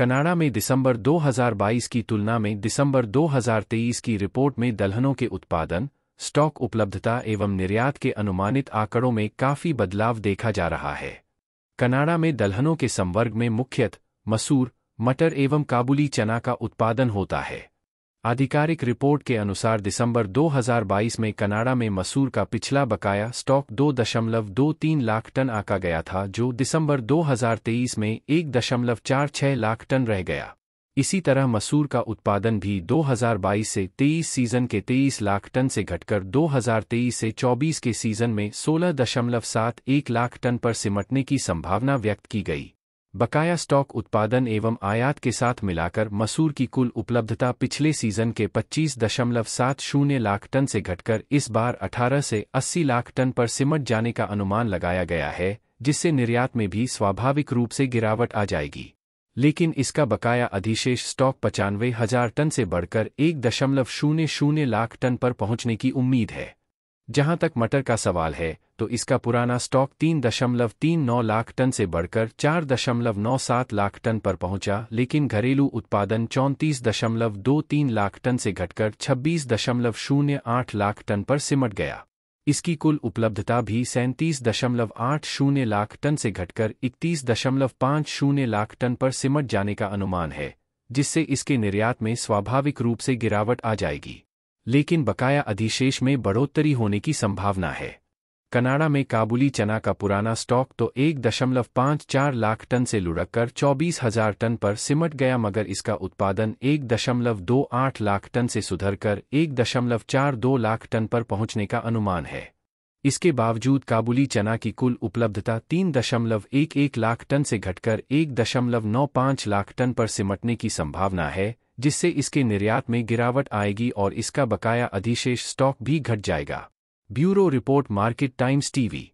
Canada में दिसंबर 2022 की तुलना में दिसंबर 2023 की रिपोर्ट में दलहनों के उत्पादन स्टॉक उपलब्धता एवं निर्यात के अनुमानित आंकड़ों में काफी बदलाव देखा जा रहा है कनाडा में दलहनों के संवर्ग में मुख्यत मसूर मटर एवं काबुली चना का उत्पादन होता है आधिकारिक रिपोर्ट के अनुसार दिसंबर 2022 में कनाडा में मसूर का पिछला बकाया स्टॉक 2.23 लाख टन आका गया था जो दिसंबर 2023 में 1.46 लाख टन रह गया इसी तरह मसूर का उत्पादन भी 2022 से 23 सीजन के 23 लाख टन से घटकर 2023 से 24 के सीजन में 16.71 लाख टन पर सिमटने की संभावना व्यक्त की गई बकाया स्टॉक उत्पादन एवं आयात के साथ मिलाकर मसूर की कुल उपलब्धता पिछले सीजन के 25.70 लाख टन से घटकर इस बार 18 से 80 लाख टन पर सिमट जाने का अनुमान लगाया गया है जिससे निर्यात में भी स्वाभाविक रूप से गिरावट आ जाएगी लेकिन इसका बकाया अधिशेष स्टॉक पचानवे हजार टन से बढ़कर एक दशमलव शून्य शून्य लाख टन पर पहुंचने की उम्मीद है जहां तक मटर का सवाल है तो इसका पुराना स्टॉक तीन दशमलव तीन नौ लाख टन से बढ़कर चार दशमलव नौ सात लाख टन पर पहुंचा लेकिन घरेलू उत्पादन चौंतीस दशमलव दो तीन लाख टन से घटकर छब्बीस दशमलव शून्य आठ लाख टन पर सिमट गया इसकी कुल उपलब्धता भी सैंतीस दशमलव आठ शून्य लाख टन से घटकर इकतीस दशमलव पाँच शून्य लाख टन पर सिमट जाने का अनुमान है जिससे इसके निर्यात में स्वाभाविक रूप से गिरावट आ जाएगी लेकिन बकाया अधिशेष में बढ़ोत्तरी होने की संभावना है कनाडा में काबुली चना का पुराना स्टॉक तो एक दशमलव पांच चार लाख टन से लुढ़ककर चौबीस हजार टन पर सिमट गया मगर इसका उत्पादन एक दशमलव दो आठ लाख टन से सुधरकर एक दशमलव चार दो लाख टन पर पहुंचने का अनुमान है इसके बावजूद काबुली चना की कुल उपलब्धता तीन दशमलव एक एक लाख टन से घटकर एक दशमलव नौ पाँच लाख टन पर सिमटने की संभावना है जिससे इसके निर्यात में गिरावट आएगी और इसका बकाया अधिशेष स्टॉक भी घट जाएगा bureau report market times TV